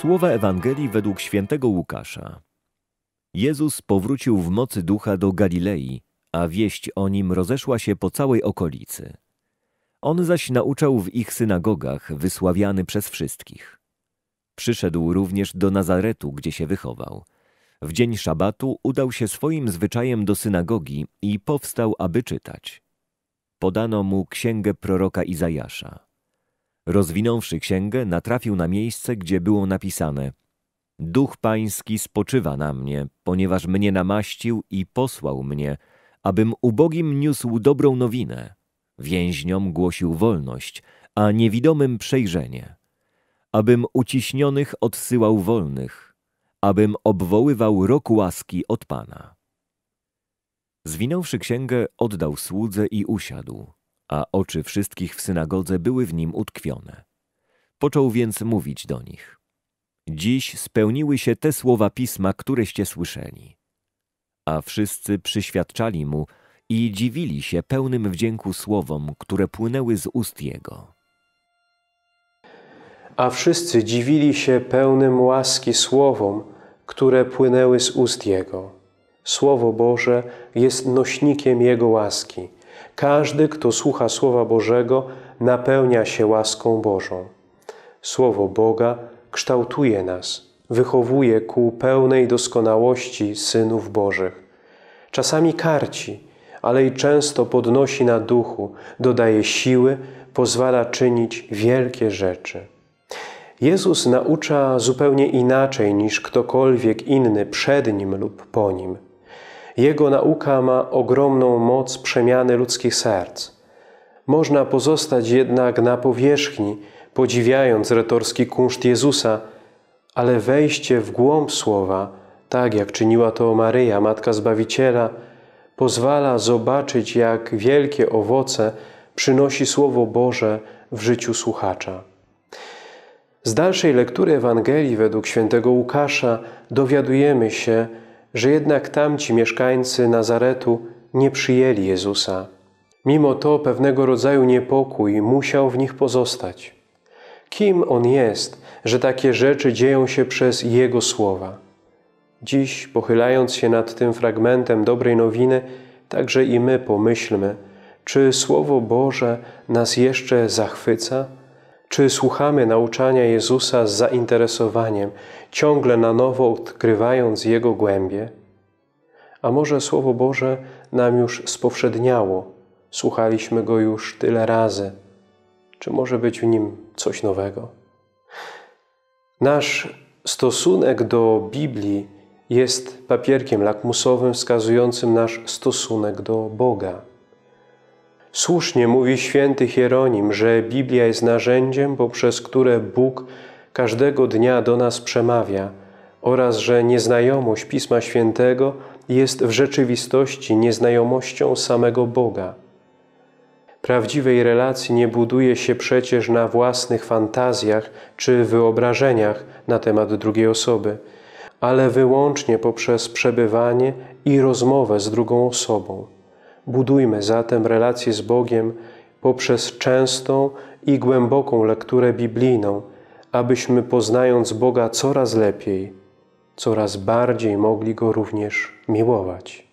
Słowa Ewangelii według świętego Łukasza. Jezus powrócił w mocy ducha do Galilei, a wieść o nim rozeszła się po całej okolicy. On zaś nauczał w ich synagogach, wysławiany przez wszystkich. Przyszedł również do Nazaretu, gdzie się wychował. W dzień szabatu udał się swoim zwyczajem do synagogi i powstał, aby czytać. Podano mu księgę proroka Izajasza. Rozwinąwszy księgę, natrafił na miejsce, gdzie było napisane Duch Pański spoczywa na mnie, ponieważ mnie namaścił i posłał mnie, abym ubogim niósł dobrą nowinę. Więźniom głosił wolność, a niewidomym przejrzenie. Abym uciśnionych odsyłał wolnych, abym obwoływał rok łaski od Pana. Zwinąwszy księgę, oddał słudze i usiadł a oczy wszystkich w synagodze były w nim utkwione. Począł więc mówić do nich. Dziś spełniły się te słowa pisma, któreście słyszeli. A wszyscy przyświadczali mu i dziwili się pełnym wdzięku słowom, które płynęły z ust jego. A wszyscy dziwili się pełnym łaski słowom, które płynęły z ust jego. Słowo Boże jest nośnikiem jego łaski każdy, kto słucha Słowa Bożego, napełnia się łaską Bożą. Słowo Boga kształtuje nas, wychowuje ku pełnej doskonałości synów Bożych. Czasami karci, ale i często podnosi na duchu, dodaje siły, pozwala czynić wielkie rzeczy. Jezus naucza zupełnie inaczej niż ktokolwiek inny przed nim lub po nim. Jego nauka ma ogromną moc przemiany ludzkich serc. Można pozostać jednak na powierzchni, podziwiając retorski kunszt Jezusa, ale wejście w głąb słowa, tak jak czyniła to Maryja, Matka Zbawiciela, pozwala zobaczyć, jak wielkie owoce przynosi Słowo Boże w życiu słuchacza. Z dalszej lektury Ewangelii według świętego Łukasza dowiadujemy się, że jednak tamci mieszkańcy Nazaretu nie przyjęli Jezusa. Mimo to pewnego rodzaju niepokój musiał w nich pozostać. Kim On jest, że takie rzeczy dzieją się przez Jego słowa? Dziś, pochylając się nad tym fragmentem dobrej nowiny, także i my pomyślmy, czy Słowo Boże nas jeszcze zachwyca? Czy słuchamy nauczania Jezusa z zainteresowaniem, ciągle na nowo odkrywając Jego głębie? A może Słowo Boże nam już spowszedniało, słuchaliśmy Go już tyle razy? Czy może być w nim coś nowego? Nasz stosunek do Biblii jest papierkiem lakmusowym wskazującym nasz stosunek do Boga. Słusznie mówi święty Hieronim, że Biblia jest narzędziem, poprzez które Bóg każdego dnia do nas przemawia oraz że nieznajomość Pisma Świętego jest w rzeczywistości nieznajomością samego Boga. Prawdziwej relacji nie buduje się przecież na własnych fantazjach czy wyobrażeniach na temat drugiej osoby, ale wyłącznie poprzez przebywanie i rozmowę z drugą osobą. Budujmy zatem relacje z Bogiem poprzez częstą i głęboką lekturę biblijną, abyśmy poznając Boga coraz lepiej, coraz bardziej mogli Go również miłować.